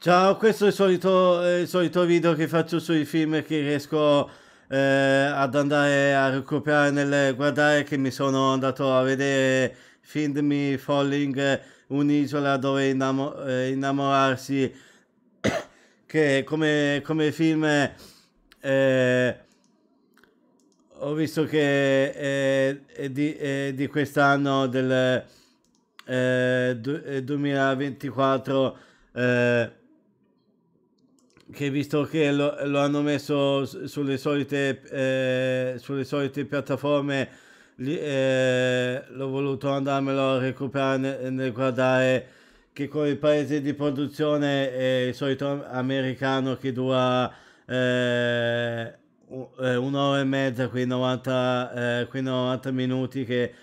Ciao, questo è il solito, il solito, video che faccio sui film che riesco eh, ad andare a recuperare nel guardare che mi sono andato a vedere Find Me Falling, un'isola dove innamo eh, innamorarsi, che come, come film eh, ho visto che è, è di, è di quest'anno del 2024. Eh, eh che visto che lo, lo hanno messo sulle solite, eh, sulle solite piattaforme, li, eh, l'ho voluto andarmelo a recuperare nel, guardare che con il paese di produzione è il solito americano che dura eh, eh un'ora e mezza, qui 90, eh, 90 minuti che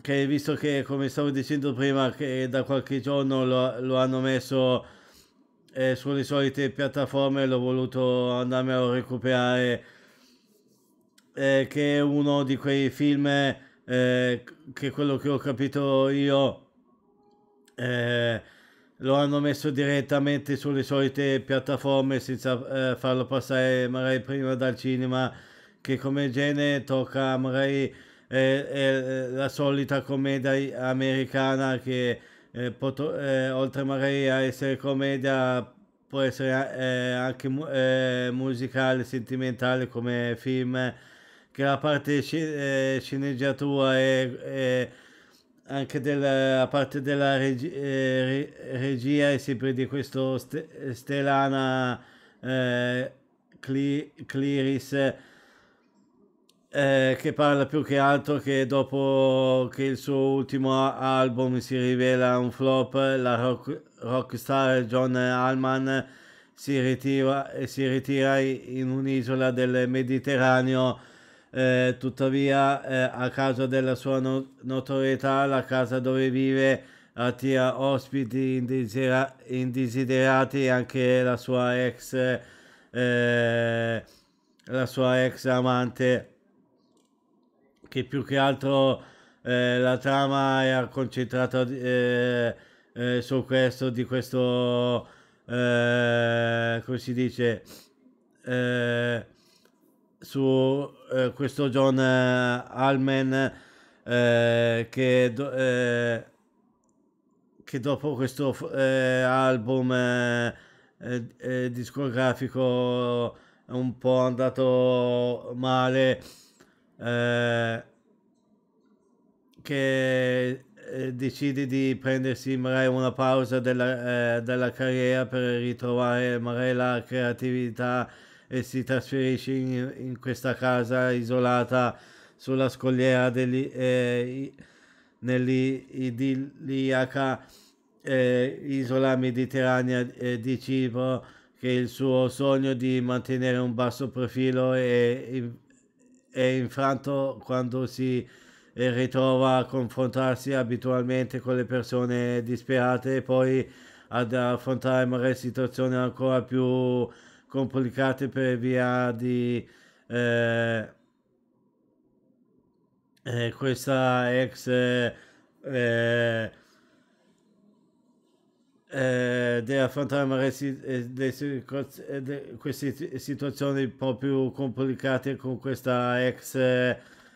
che visto che come stavo dicendo prima che da qualche giorno lo, lo hanno messo eh, sulle solite piattaforme l'ho voluto andarmi a recuperare eh, che è uno di quei film eh, che quello che ho capito io eh, lo hanno messo direttamente sulle solite piattaforme senza eh, farlo passare magari prima dal cinema che come genere tocca magari eh, la solita commedia americana che eh, poto- eh, oltre magari a essere commedia può essere eh, anche mu- eh, musicale, sentimentale come film, che la parte sci- eh, sceneggiatura e anche della parte della reg- eh, re- regia è sempre di questo st- Stelana Cli- Cliris eh, che parla più che altro che dopo che il suo ultimo album si rivela un flop, la rock, rockstar John Allman si ritira, si ritira in un'isola del Mediterraneo. Eh, tuttavia, eh, a causa della sua no- notorietà, la casa dove vive attira ospiti indesira- indesiderati anche la sua ex, eh, la sua ex amante che più che altro eh, la trama è concentrata eh, eh, su questo, di questo, eh, come si dice, eh, su eh, questo John Almen che, do, che, dopo questo album discografico un po' andato male eh, che eh, decide di prendersi magari una pausa della, eh, della carriera per ritrovare magari la creatività e si trasferisce in, in questa casa isolata sulla scogliera degli, eh, nell'idilliaca eh, isola mediterranea eh, di Cipro che il suo sogno di mantenere un basso profilo e è infranto quando si eh, ritrova a confrontarsi abitualmente con le persone disperate e poi ad affrontare magari situazioni ancora più complicate per via di eh, eh, questa ex eh, eh di affrontare magari eh, eh, queste situazioni un po' più complicate con questa ex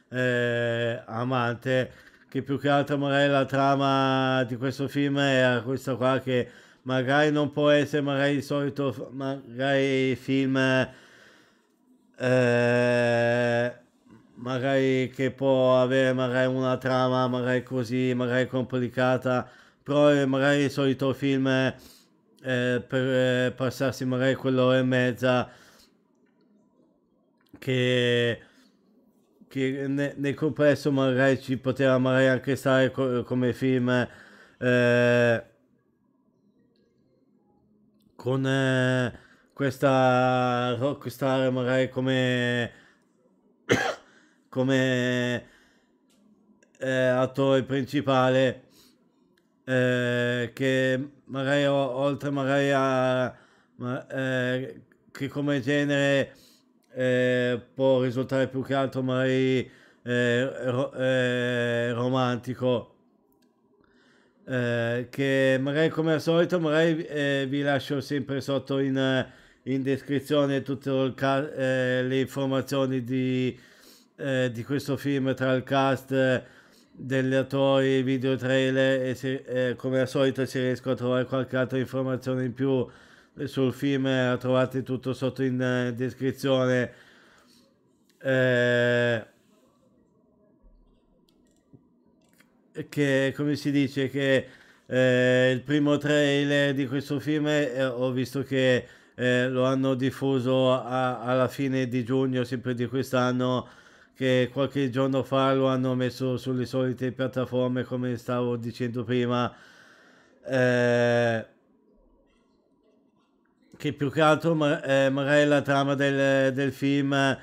eh, amante che più che altro magari la trama di questo film è questa qua che magari non può essere magari il solito magari film eh, magari che può avere magari una trama magari così magari complicata però magari il solito film eh, per eh, passarsi magari quell'ora e mezza che, che ne, nel complesso magari ci poteva magari anche stare co- come film eh, con eh, questa rockstar magari come come eh, attore principale eh, che magari oltre magari a... Ma, eh, che come genere eh, può risultare più che altro magari eh, ro- eh, romantico eh, che magari come al solito magari vi lascio sempre sotto in, in descrizione tutte ca- le informazioni di, di questo film tra il cast degli attori, video trailer e se, eh, come al solito se riesco a trovare qualche altra informazione in più sul film eh, la trovate tutto sotto in eh, descrizione eh, che come si dice che eh, il primo trailer di questo film ho visto che lo hanno diffuso a, alla fine di giugno sempre di quest'anno che qualche giorno fa lo hanno messo sulle solite piattaforme come stavo dicendo prima eh, che più che altro ma, eh, magari la trama del, del film eh,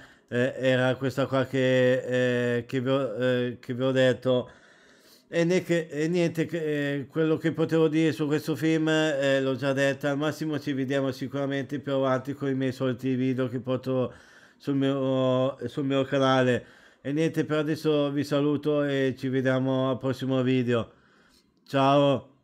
era questa qua che, eh, che vi, ho, eh, che, vi ho, detto e, ne che, e niente che, eh, quello che potevo dire su questo film l'ho già detto al massimo ci vediamo sicuramente più avanti con i miei soliti video che porto sul mio, sul mio canale. E niente, per adesso vi saluto e ci vediamo al prossimo video. Ciao!